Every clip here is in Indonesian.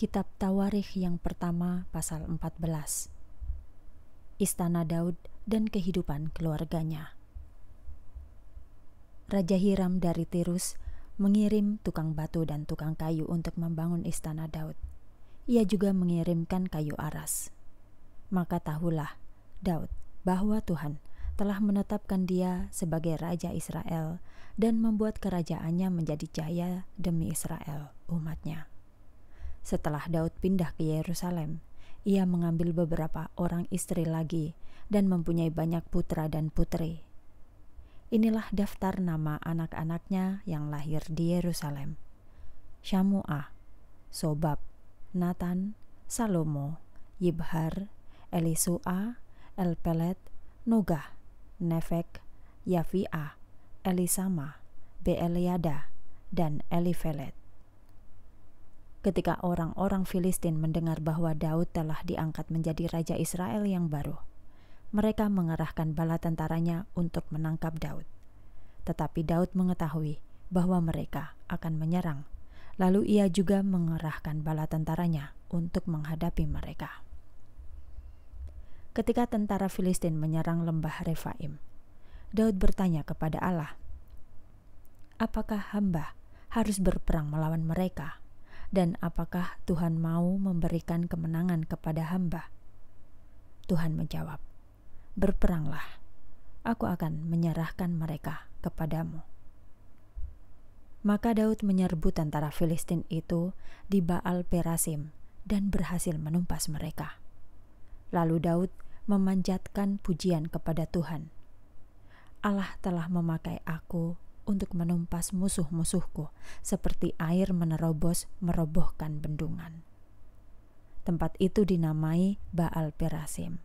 Kitab Tawarikh yang pertama pasal 14. Istana Daud dan kehidupan keluarganya. Raja Hiram dari Tirus mengirim tukang batu dan tukang kayu untuk membangun istana Daud. Ia juga mengirimkan kayu aras. Maka tahulah Daud bahwa Tuhan telah menetapkan dia sebagai raja Israel dan membuat kerajaannya menjadi jaya demi Israel, umatnya. Setelah Daud pindah ke Yerusalem, ia mengambil beberapa orang istri lagi dan mempunyai banyak putra dan putri. Inilah daftar nama anak-anaknya yang lahir di Yerusalem. Syamuah, Sobab, Nathan, Salomo, Yibhar, Elisua, Elpelet, Nogah, Nefek, Yafi'ah, Elisama, Beeliada, dan Elifelet ketika orang-orang Filistin mendengar bahwa Daud telah diangkat menjadi raja Israel yang baru. Mereka mengerahkan bala tentaranya untuk menangkap Daud. Tetapi Daud mengetahui bahwa mereka akan menyerang. Lalu ia juga mengerahkan bala tentaranya untuk menghadapi mereka. Ketika tentara Filistin menyerang lembah Refaim, Daud bertanya kepada Allah, "Apakah hamba harus berperang melawan mereka?" dan apakah Tuhan mau memberikan kemenangan kepada hamba? Tuhan menjawab, "Berperanglah, aku akan menyerahkan mereka kepadamu." Maka Daud menyerbu tentara Filistin itu di Baal Perasim dan berhasil menumpas mereka. Lalu Daud memanjatkan pujian kepada Tuhan. Allah telah memakai aku untuk menumpas musuh-musuhku, seperti air menerobos merobohkan bendungan. Tempat itu dinamai Baal Perasim,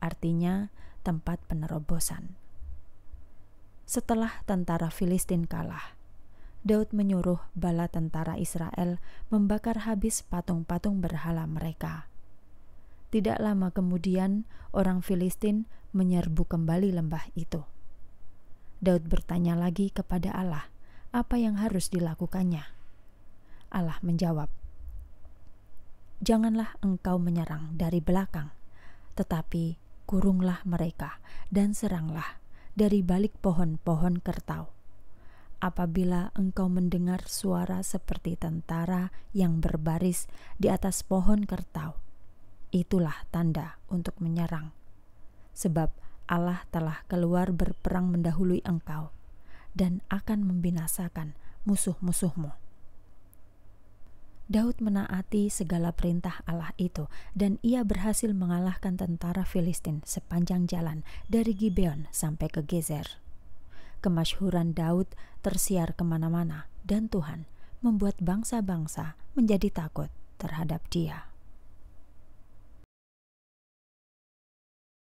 artinya tempat penerobosan. Setelah tentara Filistin kalah, Daud menyuruh bala tentara Israel membakar habis patung-patung berhala mereka. Tidak lama kemudian, orang Filistin menyerbu kembali lembah itu. Daud bertanya lagi kepada Allah, apa yang harus dilakukannya? Allah menjawab, "Janganlah engkau menyerang dari belakang, tetapi kurunglah mereka dan seranglah dari balik pohon-pohon kertau. Apabila engkau mendengar suara seperti tentara yang berbaris di atas pohon kertau, itulah tanda untuk menyerang, sebab Allah telah keluar berperang mendahului engkau dan akan membinasakan musuh-musuhmu. Daud menaati segala perintah Allah itu dan ia berhasil mengalahkan tentara Filistin sepanjang jalan dari Gibeon sampai ke Gezer. Kemasyhuran Daud tersiar kemana-mana dan Tuhan membuat bangsa-bangsa menjadi takut terhadap dia.